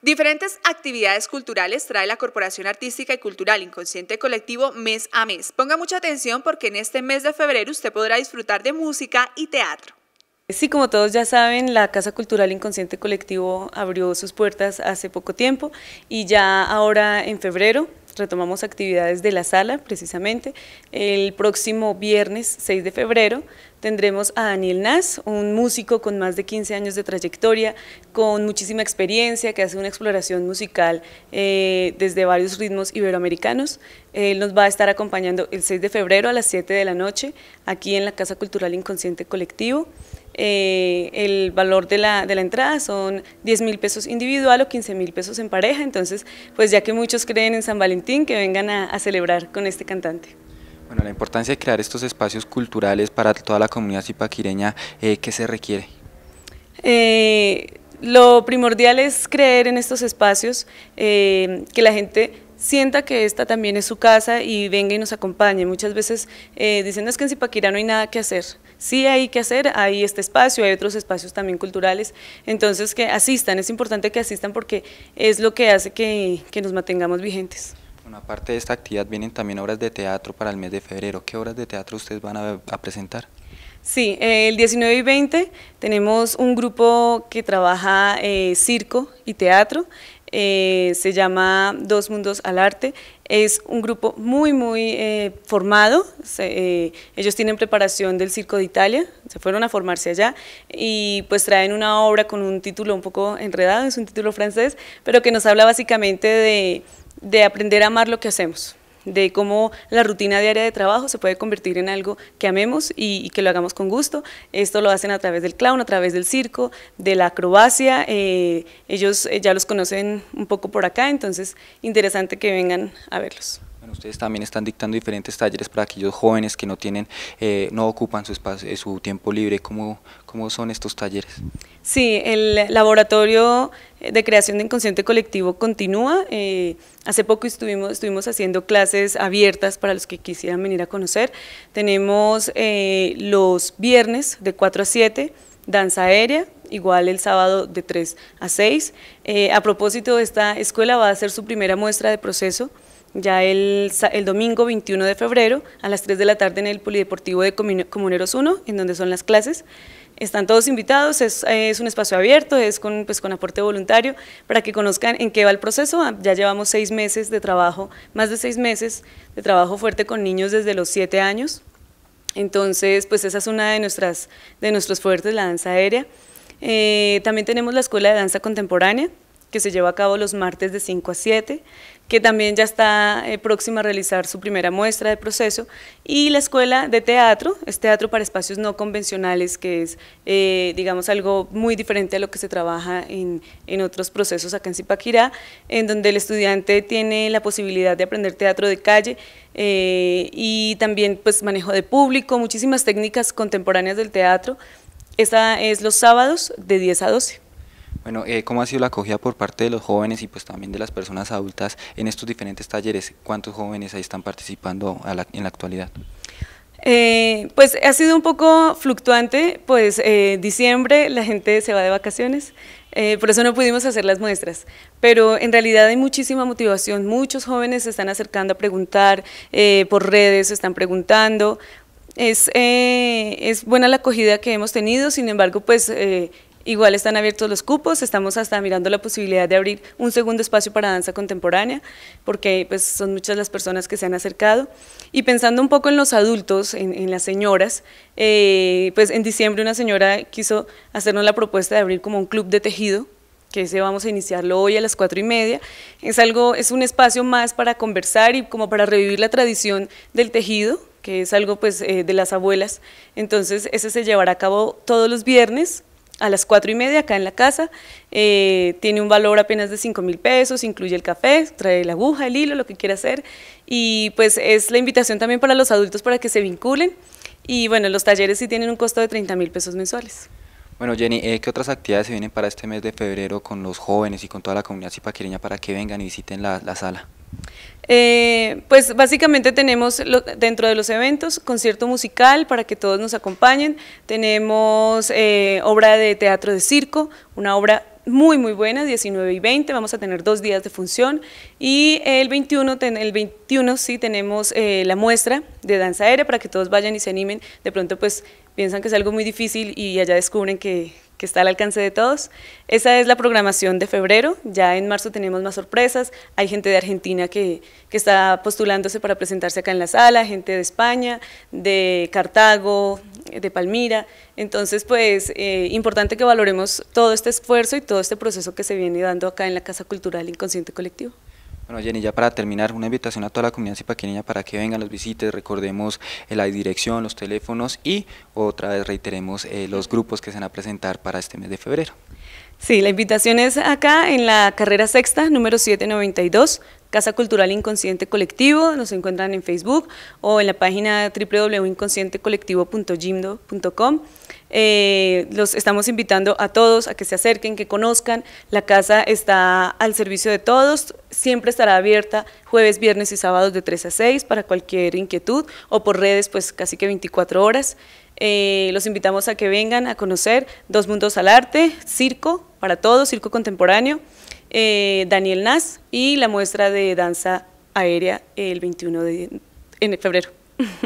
Diferentes actividades culturales trae la Corporación Artística y Cultural Inconsciente Colectivo mes a mes. Ponga mucha atención porque en este mes de febrero usted podrá disfrutar de música y teatro. Sí, como todos ya saben, la Casa Cultural Inconsciente Colectivo abrió sus puertas hace poco tiempo y ya ahora en febrero retomamos actividades de la sala precisamente. El próximo viernes 6 de febrero tendremos a Daniel Nas, un músico con más de 15 años de trayectoria, con muchísima experiencia, que hace una exploración musical eh, desde varios ritmos iberoamericanos. Él nos va a estar acompañando el 6 de febrero a las 7 de la noche aquí en la Casa Cultural Inconsciente Colectivo. Eh, el valor de la, entrada son 10 mil pesos individual o 15 mil pesos en pareja, entonces pues ya que muchos creen en San Valentín, que vengan a, celebrar con este cantante. Bueno, la importancia de crear estos espacios culturales para toda la comunidad zipaquireña, que eh, ¿qué se requiere? Eh, lo primordial es creer en estos espacios, que la gente sienta que esta también es su casa y venga y nos acompañe. Muchas veces dicen, es que en Zipaquirá no hay nada que hacer sí hay que hacer, hay este espacio, hay otros espacios también culturales, entonces que asistan, es importante que asistan porque es lo que hace que, nos mantengamos vigentes. Una parte de esta actividad vienen también obras de teatro para el mes de febrero, ¿qué obras de teatro ustedes van a, presentar? Sí, el 19 y 20 tenemos un grupo que trabaja eh, circo y teatro. Eh, se llama Dos Mundos al Arte. Es un grupo muy, muy eh, formado. Eh, ellos tienen preparación del Circo de Italia, se fueron a formarse allá y pues traen una obra con un título un poco enredado, es un título francés, pero que nos habla básicamente de aprender a amar lo que hacemos de cómo la rutina diaria de trabajo se puede convertir en algo que amemos y, que lo hagamos con gusto. Esto lo hacen a través del clown, a través del circo, de la acrobacia. Eh, ellos eh, ya los conocen un poco por acá, entonces interesante que vengan a verlos ustedes también están dictando diferentes talleres para aquellos jóvenes que no tienen, eh, no ocupan su, espacio, eh, su tiempo libre. ¿Cómo, ¿Cómo son estos talleres? Sí, el laboratorio de creación de inconsciente colectivo continúa. Eh, hace poco estuvimos, estuvimos haciendo clases abiertas para los que quisieran venir a conocer. Tenemos los viernes de 4 a 7, danza aérea, igual el sábado de 3 a 6. a propósito, esta escuela va a hacer su primera muestra de proceso ya el, domingo 21 de febrero a las 3 de la tarde en el Polideportivo de Comuneros 1, en donde son las clases. Están todos invitados, es, un espacio abierto, es pues, con, aporte voluntario, para que conozcan en qué va el proceso. Ah, ya llevamos seis meses de trabajo, más de seis meses de trabajo fuerte con niños desde los siete años. Entonces, pues esa es una de, nuestras, de nuestros fuertes, la danza aérea. Eh, también tenemos la Escuela de Danza Contemporánea, que se lleva a cabo los martes de 5 a 7, que también ya está eh, próxima a realizar su primera muestra de proceso, y la Escuela de Teatro, es teatro para espacios no convencionales, que es, eh, digamos, algo muy diferente a lo que se trabaja en, otros procesos acá en Zipaquirá, en donde el estudiante tiene la posibilidad de aprender teatro de calle, eh, y también pues manejo de público, muchísimas técnicas contemporáneas del teatro. Esta es los sábados de 10 a 12. Bueno, eh, ¿cómo ha sido la acogida por parte de los jóvenes y pues también de las personas adultas en estos diferentes talleres? ¿Cuántos jóvenes ahí están participando en la actualidad? Eh, pues ha sido un poco fluctuante, pues eh, diciembre la gente se va de vacaciones, por eso no pudimos hacer las muestras, pero en realidad hay muchísima motivación, muchos jóvenes se están acercando a preguntar por redes, se están preguntando, es, es buena la acogida que hemos tenido, sin embargo pues Igual están abiertos los cupos, estamos hasta mirando la posibilidad de abrir un segundo espacio para danza contemporánea, porque pues, son muchas las personas que se han acercado. Y pensando un poco en los adultos, en, las señoras, eh, pues en diciembre una señora quiso hacernos la propuesta de abrir como un club de tejido, que ese vamos a iniciarlo hoy a las cuatro y media. Es, algo, es un espacio más para conversar y como para revivir la tradición del tejido, que es algo pues eh, de las abuelas. Entonces ese se llevará a cabo todos los viernes a las cuatro y media acá en la casa. Eh, tiene un valor apenas de 5 mil pesos, incluye el café, trae la aguja, el hilo, lo que quiera hacer. Y pues es la invitación también para los adultos para que se vinculen. Y bueno, los talleres sí tienen un costo de 30 mil pesos mensuales. Bueno, Jenny, eh, ¿qué otras actividades se vienen para este mes de febrero con los jóvenes y con toda la comunidad zipaquireña para que vengan y visiten la sala? Eh, pues básicamente tenemos dentro de los eventos concierto musical para que todos nos acompañen, tenemos eh, obra de teatro de circo, una obra muy muy buena, 19 y 20, vamos a tener dos días de función y el 21, el 21 sí tenemos eh, la muestra de danza aérea para que todos vayan y se animen, de pronto pues piensan que es algo muy difícil y allá descubren que, que está al alcance de todos. Esa es la programación de febrero, ya en marzo tenemos más sorpresas, hay gente de Argentina que, está postulándose para presentarse acá en la sala, gente de España, de Cartago, de Palmira, entonces pues eh, importante que valoremos todo este esfuerzo y todo este proceso que se viene dando acá en la Casa Cultural Inconsciente Colectivo. Bueno, Jenny, ya para terminar, una invitación a toda la comunidad cipaqueña para que vengan, los visites, recordemos eh, la dirección, los teléfonos y otra vez reiteremos eh, los grupos que se van a presentar para este mes de febrero. Sí, la invitación es acá en la carrera sexta, número 792, Casa Cultural Inconsciente Colectivo, nos encuentran en Facebook o en la página www.inconscientecolectivo.gimdo.com. Eh, los estamos invitando a todos a que se acerquen, que conozcan. La casa está al servicio de todos, siempre estará abierta jueves, viernes y sábados de 3 a 6 para cualquier inquietud o por redes pues casi que 24 horas. Eh, los invitamos a que vengan a conocer Dos Mundos al Arte, Circo, para todo circo contemporáneo, eh, Daniel Nas y la muestra de danza aérea el 21 de en febrero.